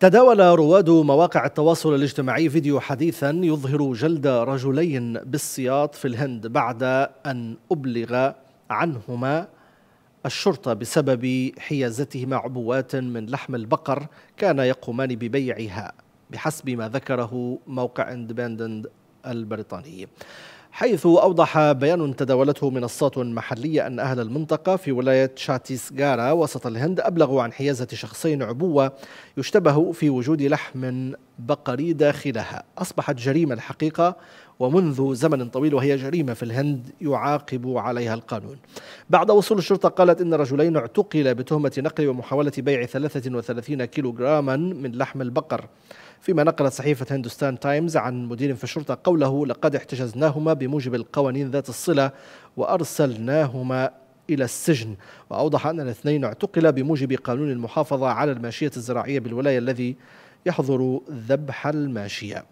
تداول رواد مواقع التواصل الاجتماعي فيديو حديثا يظهر جلد رجلين بالسياط في الهند بعد ان ابلغ عنهما الشرطه بسبب حيازتهما عبوات من لحم البقر كان يقومان ببيعها بحسب ما ذكره موقع اندبندنت البريطاني حيث أوضح بيان تداولته منصات محلية أن أهل المنطقة في ولاية شاتيسغارا وسط الهند أبلغوا عن حيازة شخصين عبوة يشتبه في وجود لحم بقري داخلها أصبحت جريمة الحقيقة ومنذ زمن طويل وهي جريمة في الهند يعاقب عليها القانون بعد وصول الشرطة قالت إن رجلين اعتقلا بتهمة نقل ومحاولة بيع 33 كيلوغراما من لحم البقر فيما نقلت صحيفة هندوستان تايمز عن مدير في الشرطة قوله لقد احتجزناهما بموجب القوانين ذات الصلة وأرسلناهما إلى السجن وأوضح أن الاثنين اعتقلا بموجب قانون المحافظة على الماشية الزراعية بالولاية الذي يحظر ذبح الماشية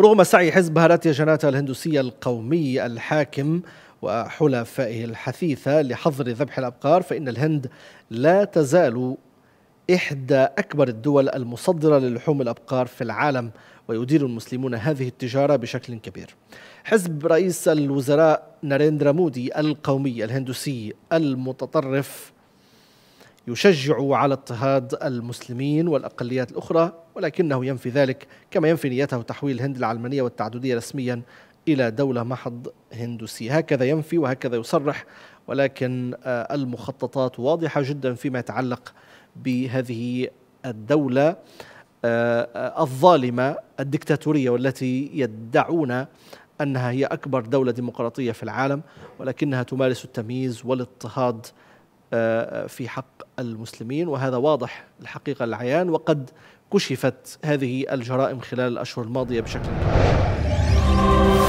رغم سعي حزب هاراتيا جناتا الهندوسية القومي الحاكم وحلفائه الحثيثة لحظر ذبح الأبقار فإن الهند لا تزال إحدى أكبر الدول المصدرة للحوم الأبقار في العالم ويدير المسلمون هذه التجارة بشكل كبير حزب رئيس الوزراء ناريندرا مودي القومي الهندوسي المتطرف يشجع على اضطهاد المسلمين والأقليات الأخرى ولكنه ينفي ذلك كما ينفي نيته تحويل الهند العلمانية والتعددية رسميا إلى دولة محض هندوسي هكذا ينفي وهكذا يصرح ولكن آه، المخططات واضحة جدا فيما يتعلق بهذه الدوله آه، الظالمه الدكتاتوريه والتي يدعون انها هي اكبر دوله ديمقراطيه في العالم ولكنها تمارس التمييز والاضطهاد آه، في حق المسلمين وهذا واضح الحقيقه العيان وقد كشفت هذه الجرائم خلال الاشهر الماضيه بشكل كبير